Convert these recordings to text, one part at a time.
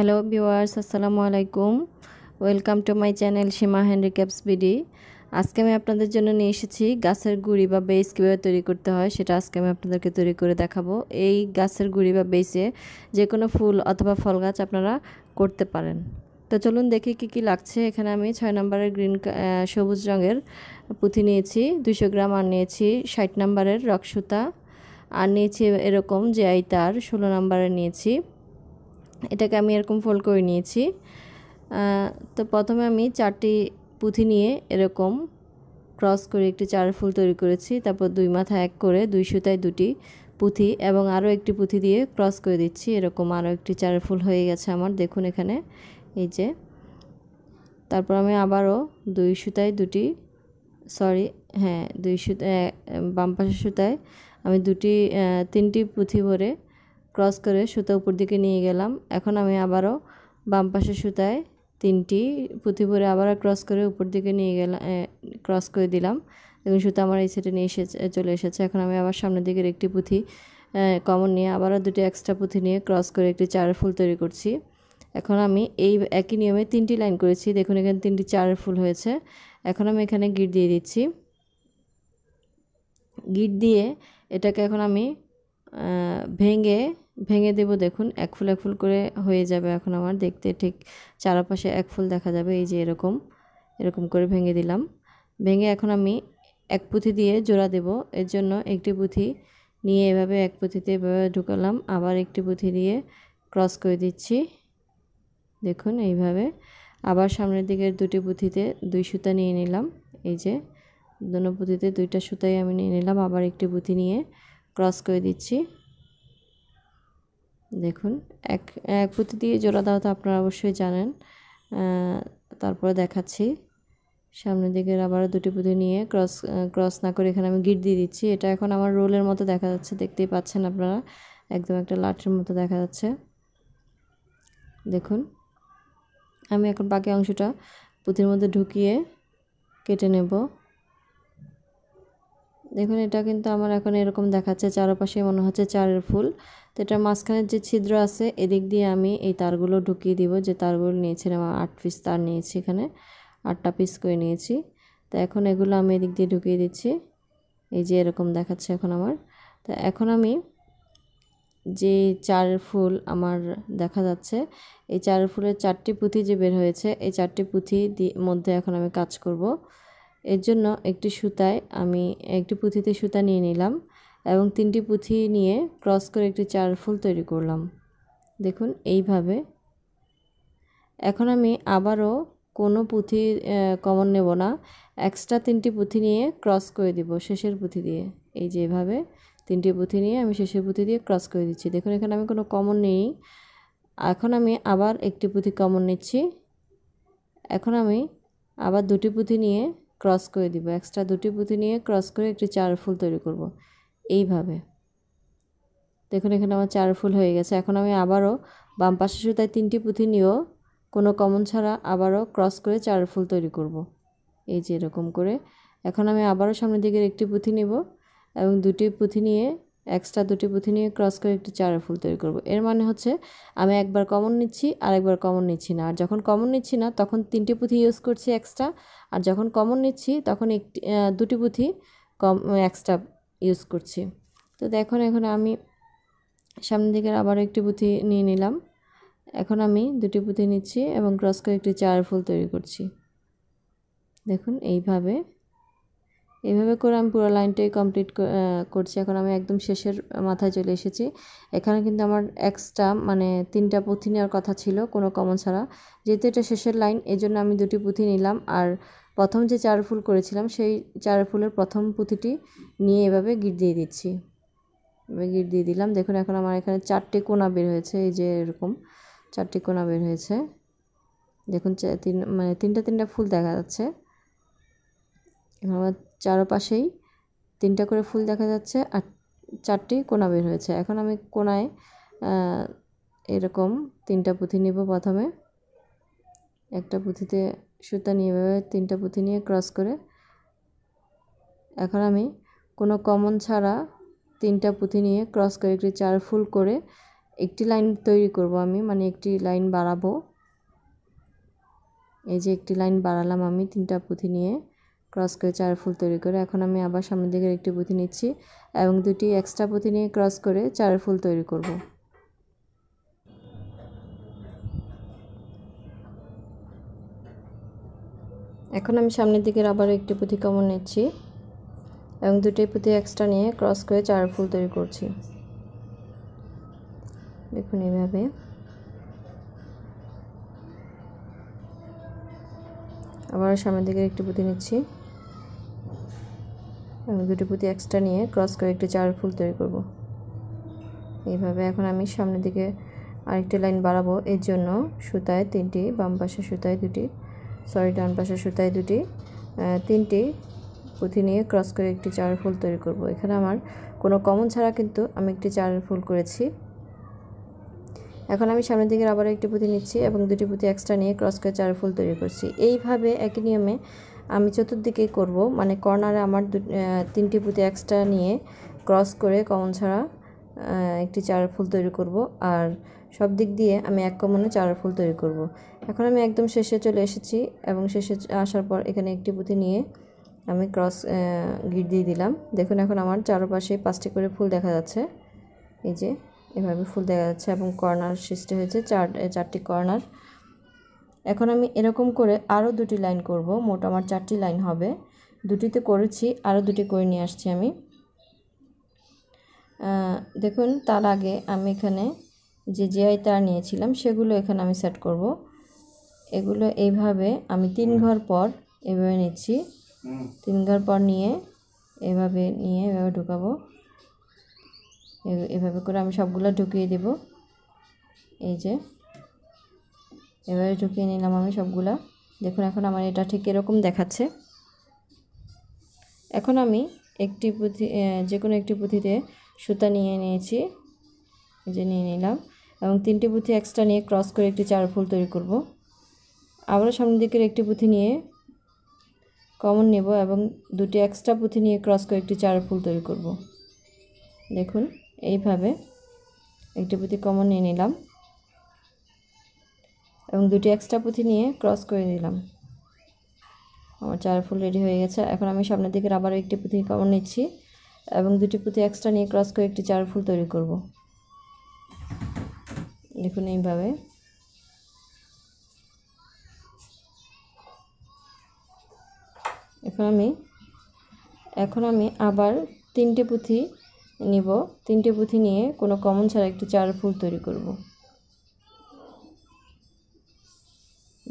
Hello viewers আসসালামু আলাইকুম welcome to my channel Seema handicaps BD আজকে আমি আপনাদের জন্য নিয়ে এসেছি গাছের গুঁড়ি বা বেস কীভাবে তৈরি করতে হয় সেটা আজকে আমি আপনাদেরকে তৈরি করে দেখাবো এই গাছের গুঁড়ি বা বেসে যে কোনো ফুল অথবা ফল গাছ আপনারা করতে পারেন তো চলুন দেখি কি কি লাগছে এখানে আমি ছয় নম্বরের গ্রিন সবুজ রঙের পুঁথি নিয়েছি দুশো গ্রাম আর নিয়েছি ষাট নম্বরের রক্সুতা আর নিয়েছি এরকম জেআই তার ষোলো নম্বরের নিয়েছি এটাকে আমি এরকম ফোল্ড করে নিয়েছি তো প্রথমে আমি চারটি পুঁথি নিয়ে এরকম ক্রস করে একটি চার ফুল তৈরি করেছি তারপর দুই মাথা এক করে দুই সুতায় দুটি পুঁথি এবং আরও একটি পুঁথি দিয়ে ক্রস করে দিচ্ছি এরকম আরও একটি চার ফুল হয়ে গেছে আমার দেখুন এখানে এই যে তারপর আমি আবারও দুই সুতায় দুটি সরি হ্যাঁ দুই সুতায় বাম পাশের সুতায় আমি দুটি তিনটি পুঁথি ভরে ক্রস করে সুতা উপর দিকে নিয়ে গেলাম এখন আমি আবারও বাম পাশে সুতায় তিনটি পুঁথি ভরে আবার ক্রস করে উপর দিকে নিয়ে গেলাম ক্রস করে দিলাম এবং সুতা আমার এই সেটে নিয়ে এসেছে চলে এসেছে এখন আমি আবার সামনের দিকের একটি পুঁথি কমন নিয়ে আবারও দুটি এক্সট্রা পুঁথি নিয়ে ক্রস করে একটি চার ফুল তৈরি করছি এখন আমি এই একই নিয়মে তিনটি লাইন করেছি দেখুন এখানে তিনটি চার ফুল হয়েছে এখন আমি এখানে গিট দিয়ে দিচ্ছি গিট দিয়ে এটাকে এখন আমি ভেঙে ভেঙে দেব দেখুন এক ফুল এক ফুল করে হয়ে যাবে এখন আমার দেখতে ঠিক চারপাশে এক ফুল দেখা যাবে এই যে এরকম এরকম করে ভেঙে দিলাম ভেঙে এখন আমি এক পুঁথি দিয়ে জোড়া দেব এর জন্য একটি পুঁথি নিয়ে এভাবে এক পুঁথিতে এভাবে ঢুকালাম আবার একটি পুঁথি দিয়ে ক্রস করে দিচ্ছি দেখুন এইভাবে আবার সামনের দিকের দুটি পুঁথিতে দুই সুতা নিয়ে নিলাম এই যে দুনো পুঁথিতে দুইটা সুতাই আমি নিয়ে নিলাম আবার একটি পুঁথি নিয়ে ক্রস করে দিচ্ছি দেখুন এক এক পুঁতি দিয়ে জোড়া দাও তো আপনারা অবশ্যই জানেন তারপরে দেখাচ্ছি সামনের দিকে আবার দুটি পুঁতি নিয়ে ক্রস ক্রস না করে এখানে আমি গিট দিয়ে দিচ্ছি এটা এখন আমার রোলের মতো দেখা যাচ্ছে দেখতেই পাচ্ছেন আপনারা একদম একটা লাঠির মতো দেখা যাচ্ছে দেখুন আমি এখন বাকি অংশটা পুঁতির মধ্যে ঢুকিয়ে কেটে নেব দেখুন এটা কিন্তু আমার এখন এরকম দেখাচ্ছে চারপাশে মনে হচ্ছে চারের ফুল তো এটা মাঝখানের যে ছিদ্র আছে এদিক দিয়ে আমি এই তারগুলো ঢুকিয়ে দিব যে তারগুলো নিয়েছিলাম আট পিস তার নিয়েছি এখানে আটটা পিস করে নিয়েছি তো এখন এগুলো আমি এদিক দিয়ে ঢুকিয়ে দিচ্ছি এই যে এরকম দেখাচ্ছে এখন আমার তো এখন আমি যে চার ফুল আমার দেখা যাচ্ছে এই চার ফুলের চারটি পুঁথি যে বের হয়েছে এই চারটি পুঁথি মধ্যে এখন আমি কাজ করব এর জন্য একটি সুতায় আমি একটি পুঁথিতে সুতা নিয়ে নিলাম এবং তিনটি পুঁথি নিয়ে ক্রস করে একটি চার ফুল তৈরি করলাম দেখুন এইভাবে এখন আমি আবারও কোনো পুঁথি কমন নেব না এক্সট্রা তিনটি পুঁথি নিয়ে ক্রস করে দিব শেষের পুঁথি দিয়ে এই যে এভাবে তিনটি পুঁথি নিয়ে আমি শেষের পুঁথি দিয়ে ক্রস করে দিচ্ছি দেখুন এখানে আমি কোনো কমন নেই এখন আমি আবার একটি পুঁথি কমন নিচ্ছি এখন আমি আবার দুটি পুঁথি নিয়ে ক্রস করে দিব এক্সট্রা দুটি পুঁতি নিয়ে ক্রস করে একটি চার ফুল তৈরি করব এইভাবে দেখুন এখানে আমার চার ফুল হয়ে গেছে এখন আমি আবারও বাম পাশে সুতায় তিনটি পুঁথি নিয়েও কোনো কমন ছাড়া আবারও ক্রস করে চার ফুল তৈরি করব। এই যে এরকম করে এখন আমি আবারও সামনের দিকের একটি পুঁথি নেব এবং দুটি পুঁথি নিয়ে এক্সট্রা দুটি পুঁথি নিয়ে ক্রস করে একটি চারা ফুল তৈরি করব এর মানে হচ্ছে আমি একবার কমন নিচ্ছি আর একবার কমন নিচ্ছি না আর যখন কমন নিচ্ছি না তখন তিনটি পুঁথি ইউজ করছি এক্সট্রা আর যখন কমন নিচ্ছি তখন একটি দুটি পুঁথি কম এক্সট্রা ইউজ করছি তো দেখুন এখন আমি সামনের দিকের আবার একটি পুঁথি নিয়ে নিলাম এখন আমি দুটি পুঁথি নিচ্ছি এবং ক্রস করে একটি চার ফুল তৈরি করছি দেখুন এইভাবে এভাবে করে আমি পুরো লাইনটাই কমপ্লিট করছি এখন আমি একদম শেষের মাথায় চলে এসেছি এখানে কিন্তু আমার এক্সট্রা মানে তিনটা পুঁথি নেওয়ার কথা ছিল কোনো কমন ছাড়া যেহেতু এটা শেষের লাইন এজন্য আমি দুটি পুঁথি নিলাম আর প্রথম যে চার ফুল করেছিলাম সেই চার ফুলের প্রথম পুঁথিটি নিয়ে এভাবে গিট দিয়ে দিচ্ছি এভাবে গিট দিয়ে দিলাম দেখুন এখন আমার এখানে চারটে কোনা বের হয়েছে এই যে এরকম চারটে কোনা বের হয়েছে দেখুন তিন মানে তিনটা তিনটা ফুল দেখা যাচ্ছে আমার চারপাশেই তিনটা করে ফুল দেখা যাচ্ছে আর চারটি কোনা বের হয়েছে এখন আমি কোনায় এরকম তিনটা পুঁথি নেব প্রথমে একটা পুঁথিতে সুতা নিয়ে এভাবে তিনটা পুঁথি নিয়ে ক্রস করে এখন আমি কোনো কমন ছাড়া তিনটা পুঁথি নিয়ে ক্রস করে একটি চার ফুল করে একটি লাইন তৈরি করব আমি মানে একটি লাইন বাড়াবো এই যে একটি লাইন বাড়ালাম আমি তিনটা পুঁথি নিয়ে ক্রস করে চার ফুল তৈরি করে এখন আমি আবার সামনের দিকের একটি পুঁথি নিচ্ছি এবং দুটি এক্সট্রা পুঁথি নিয়ে ক্রস করে চার ফুল তৈরি করব এখন আমি সামনের দিকের আবার একটি পুঁথি কমন নিচ্ছি এবং দুটি পুঁথি এক্সট্রা নিয়ে ক্রস করে চার ফুল তৈরি করছি দেখুন এভাবে আবার সামনের দিকে একটি পুঁথি নিচ্ছি আমি দুটি পুঁতি এক্সট্রা নিয়ে ক্রস করে একটি চার ফুল তৈরি করব এইভাবে এখন আমি সামনের দিকে আরেকটি লাইন বাড়াবো এর জন্য সুতায় তিনটি বাম পাশে সুতায় দুটি সরি ডান পাশে সুতায় দুটি তিনটি পুঁথি নিয়ে ক্রস করে একটি চার ফুল তৈরি করব এখানে আমার কোনো কমন ছাড়া কিন্তু আমি একটি চার ফুল করেছি এখন আমি সামনের দিকে আবার একটি পুঁতি নিচ্ছি এবং দুটি পুঁতি এক্সট্রা নিয়ে ক্রস করে চার ফুল তৈরি করছি এইভাবে একই নিয়মে আমি চতুর্দিকে করব মানে কর্নারে আমার তিনটি পুঁতি এক্সট্রা নিয়ে ক্রস করে কমন ছাড়া একটি চারা ফুল তৈরি করব আর সব দিক দিয়ে আমি এক কমনে চারা ফুল তৈরি করব। এখন আমি একদম শেষে চলে এসেছি এবং শেষে আসার পর এখানে একটি পুঁতি নিয়ে আমি ক্রস গিট দিয়ে দিলাম দেখুন এখন আমার চারপাশে পাঁচটি করে ফুল দেখা যাচ্ছে এই যে এভাবে ফুল দেখা যাচ্ছে এবং কর্নার সৃষ্টি হয়েছে চার চারটি কর্নার এখন আমি এরকম করে আরও দুটি লাইন করব মোট আমার চারটি লাইন হবে দুটিতে করেছি আরও দুটি করে নিয়ে আসছি আমি দেখুন তার আগে আমি এখানে যে আই তার নিয়েছিলাম সেগুলো এখানে আমি সেট করব এগুলো এইভাবে আমি তিন ঘর পর এভাবে নিচ্ছি তিন ঘর পর নিয়ে এভাবে নিয়ে এভাবে ঢুকাবো এভাবে করে আমি সবগুলো ঢুকিয়ে দেব এই যে এবারে ঢুকিয়ে নিলাম আমি সবগুলা দেখুন এখন আমার এটা ঠিক এরকম দেখাচ্ছে এখন আমি একটি পুঁথি যে কোনো একটি পুঁথিতে সুতা নিয়ে নিয়েছি যে নিয়ে নিলাম এবং তিনটি পুঁথি এক্সট্রা নিয়ে ক্রস করে একটি চার ফুল তৈরি করব আবারও সামনের দিকের একটি পুঁথি নিয়ে কমন নেব এবং দুটি এক্সট্রা পুঁথি নিয়ে ক্রস করে একটি চার ফুল তৈরি করব দেখুন এইভাবে একটি পুঁথি কমন নিয়ে নিলাম এবং দুটি এক্সট্রা পুঁথি নিয়ে ক্রস করে দিলাম আমার চার ফুল রেডি হয়ে গেছে এখন আমি সামনের দিকে আবারও একটি পুঁথি কামড় নিচ্ছি এবং দুটি পুঁথি এক্সট্রা নিয়ে ক্রস করে একটি চার ফুল তৈরি করব দেখুন এইভাবে এখন আমি এখন আমি আবার তিনটে পুঁথি নিব তিনটে পুঁথি নিয়ে কোনো কমন ছাড়া একটি চার ফুল তৈরি করব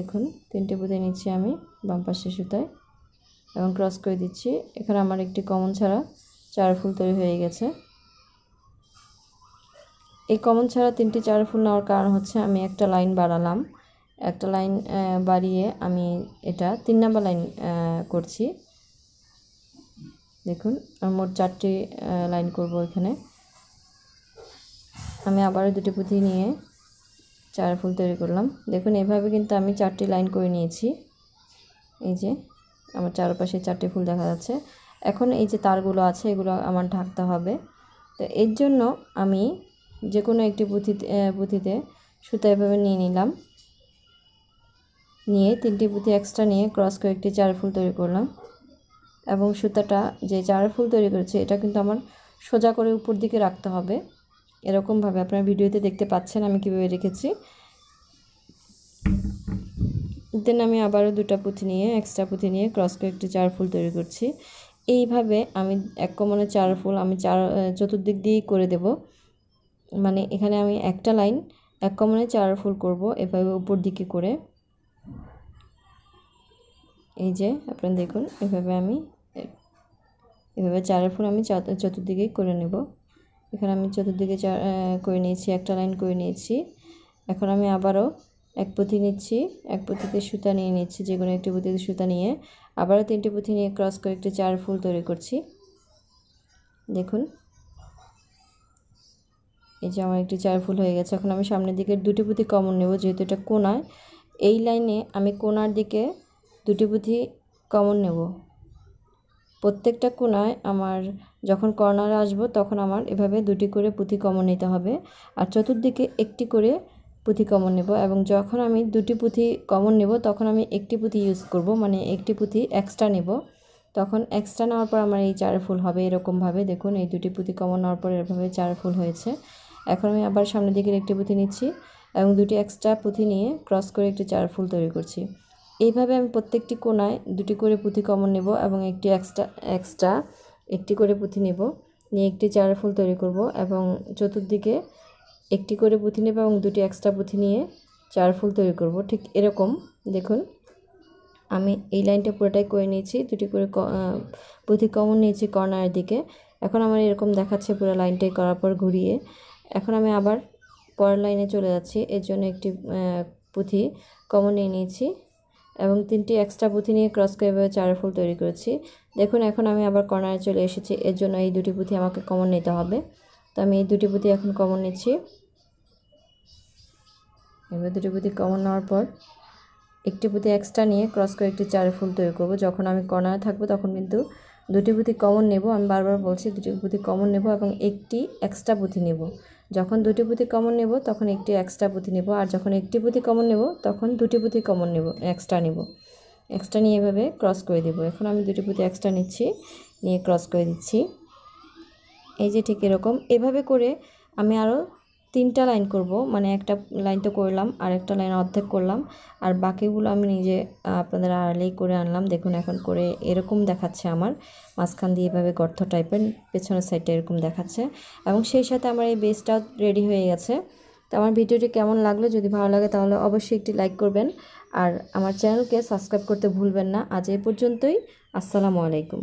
দেখুন তিনটে বুঁধে নিচ্ছি আমি বাম পাশে সুতায় এবং ক্রস করে দিচ্ছি এখানে আমার একটি কমন ছাড়া চার ফুল তৈরি হয়ে গেছে এই কমন ছাড়া তিনটি চার ফুল নেওয়ার কারণ হচ্ছে আমি একটা লাইন বাড়ালাম একটা লাইন বাড়িয়ে আমি এটা তিন নম্বর লাইন করছি দেখুন আমি মোট চারটি লাইন করব এখানে আমি আবারও দুটি পুঁথি নিয়ে চার ফুল তৈরি করলাম দেখুন এভাবে কিন্তু আমি চারটি লাইন করে নিয়েছি এই যে আমার চারপাশে চারটি ফুল দেখা যাচ্ছে এখন এই যে তারগুলো আছে এগুলো আমার ঢাকতে হবে তো এর জন্য আমি যে কোনো একটি পুঁথিতে পুঁথিতে সুতা এভাবে নিয়ে নিলাম নিয়ে তিনটি পুঁথি এক্সট্রা নিয়ে ক্রস করে একটি চার ফুল তৈরি করলাম এবং সুতাটা যে চার ফুল তৈরি করেছে এটা কিন্তু আমার সোজা করে উপর দিকে রাখতে হবে এরকমভাবে আপনার ভিডিওতে দেখতে পাচ্ছেন আমি কীভাবে রেখেছি দেন আমি আবারও দুটা পুঁথি নিয়ে এক্সট্রা পুঁথি নিয়ে ক্রস করে একটি চার ফুল তৈরি করছি এইভাবে আমি এক কমনে চার ফুল আমি চার চতুর্দিক দিয়েই করে দেব মানে এখানে আমি একটা লাইন এক কমনে চার ফুল করব এভাবে উপর দিকে করে এই যে আপনারা দেখুন এভাবে আমি এভাবে চার ফুল আমি চতুর্দিকেই করে নেব এখানে আমি চতুর্দিকে চার করে নিয়েছি একটা লাইন করে নিয়েছি এখন আমি আবারও এক পুঁথি নিচ্ছি এক পুঁথিতে সুতা নিয়ে নিচ্ছি যে কোনো একটি পুঁথিতে সুতা নিয়ে আবারও তিনটি পুঁথি নিয়ে ক্রস করে একটি চার ফুল তৈরি করছি দেখুন এই যে আমার একটি চার ফুল হয়ে গেছে এখন আমি সামনের দিকে দুটি পুঁথি কমন নেব যেহেতু এটা কোনায় এই লাইনে আমি কোনার দিকে দুটি পুঁথি কমন নেব প্রত্যেকটা কোনায় আমার যখন কর্নার আসবো তখন আমার এভাবে দুটি করে পুঁথি কমন নিতে হবে আর চতুর্দিকে একটি করে পুঁথি কমন নেব এবং যখন আমি দুটি পুঁথি কমন নেব তখন আমি একটি পুঁথি ইউজ করব মানে একটি পুঁথি এক্সট্রা নেব তখন এক্সট্রা নেওয়ার পর আমার এই চার ফুল হবে এরকমভাবে দেখুন এই দুটি পুঁথি কমন নেওয়ার পর এভাবে চার ফুল হয়েছে এখন আমি আবার সামনের দিকের একটি পুঁথি নিচ্ছি এবং দুটি এক্সট্রা পুঁথি নিয়ে ক্রস করে একটি চার ফুল তৈরি করছি এইভাবে আমি প্রত্যেকটি কোনায় দুটি করে পুঁথি কমন নেব এবং একটি এক্সট্রা এক্সট্রা একটি করে পুঁথি নেব নিয়ে একটি চার ফুল তৈরি করব এবং চতুর্দিকে একটি করে পুঁথি নেব এবং দুটি এক্সট্রা পুঁথি নিয়ে চার ফুল তৈরি করব ঠিক এরকম দেখুন আমি এই লাইনটা পুরোটাই করে নিয়েছি দুটি করে পুঁথি কমন নিয়েছি কর্নারের দিকে এখন আমার এরকম দেখাচ্ছে পুরো লাইনটাই করার পর ঘুরিয়ে এখন আমি আবার পরের লাইনে চলে যাচ্ছি এর জন্য একটি পুঁথি কমন নিয়ে নিয়েছি এবং তিনটি এক্সট্রা পুঁথি নিয়ে ক্রস করে এভাবে চার ফুল তৈরি করেছি দেখুন এখন আমি আবার কর্নারে চলে এসেছি এর জন্য এই দুটি পুঁথি আমাকে কমন নিতে হবে তো আমি এই দুটি পুঁথি এখন কমন নিচ্ছি এবার দুটি পুঁতি কমন নেওয়ার পর একটি পুঁতি এক্সট্রা নিয়ে ক্রস করে একটি চারে ফুল তৈরি করবো যখন আমি কর্নারে থাকবো তখন কিন্তু দুটি পুঁতি কমন নেব আমি বারবার বলছি দুটি পুঁতি কমন নেব এবং একটি এক্সট্রা পুঁতি নেব যখন দুটি পুঁতি কমন নেব তখন একটি এক্সট্রা পুঁতি নেব আর যখন একটি পুঁতি কমন নেব তখন দুটি পুঁতি কমন নেব এক্সট্রা নেব এক্সট্রা নিয়ে এভাবে ক্রস করে দেবো এখন আমি দুটি পুঁতি এক্সট্রা নিচ্ছি নিয়ে ক্রস করে দিচ্ছি এই যে ঠিক এরকম এভাবে করে আমি আরও তিনটা লাইন করব মানে একটা লাইন তো করলাম আর একটা লাইন অর্ধেক করলাম আর বাকিগুলো আমি নিজে আপনাদের আড়ালেই করে আনলাম দেখুন এখন করে এরকম দেখাচ্ছে আমার মাঝখান দিয়ে এভাবে গর্ত টাইপের পেছনের সাইডটা এরকম দেখাচ্ছে এবং সেই সাথে আমার এই বেসটাও রেডি হয়ে গেছে তো আমার ভিডিওটি কেমন লাগলো যদি ভালো লাগে তাহলে অবশ্যই একটি লাইক করবেন আর আমার চ্যানেলকে সাবস্ক্রাইব করতে ভুলবেন না আজ এ পর্যন্তই আসসালামু আলাইকুম